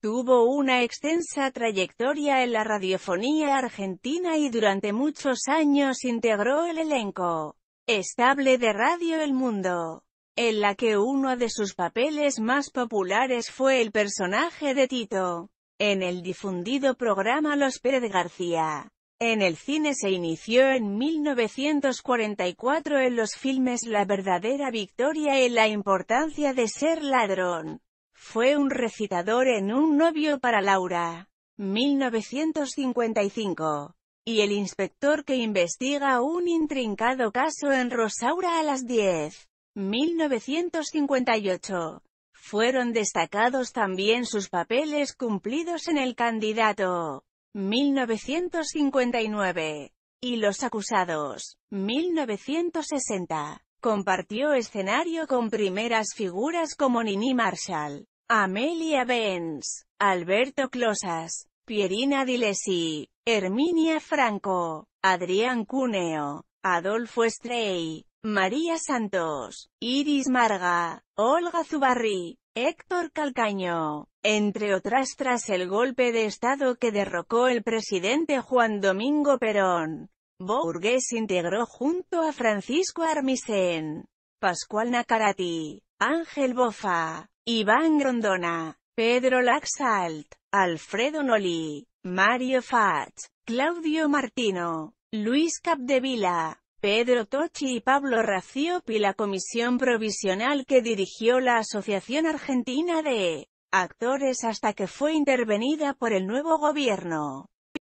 Tuvo una extensa trayectoria en la radiofonía argentina y durante muchos años integró el elenco estable de Radio El Mundo, en la que uno de sus papeles más populares fue el personaje de Tito, en el difundido programa Los Pérez García. En el cine se inició en 1944 en los filmes La verdadera victoria y La importancia de ser ladrón. Fue un recitador en Un novio para Laura, 1955, y el inspector que investiga un intrincado caso en Rosaura a las 10, 1958. Fueron destacados también sus papeles cumplidos en El candidato, 1959, y Los acusados, 1960. Compartió escenario con primeras figuras como Nini Marshall, Amelia Benz, Alberto Closas, Pierina Dilesi, Herminia Franco, Adrián Cuneo, Adolfo Estrey, María Santos, Iris Marga, Olga Zubarri, Héctor Calcaño, entre otras tras el golpe de Estado que derrocó el presidente Juan Domingo Perón. Bourgués integró junto a Francisco Armisen, Pascual Nacarati, Ángel Bofa, Iván Grondona, Pedro Laxalt, Alfredo Noli, Mario Fats, Claudio Martino, Luis Capdevila, Pedro Tochi y Pablo y la comisión provisional que dirigió la Asociación Argentina de Actores hasta que fue intervenida por el nuevo gobierno.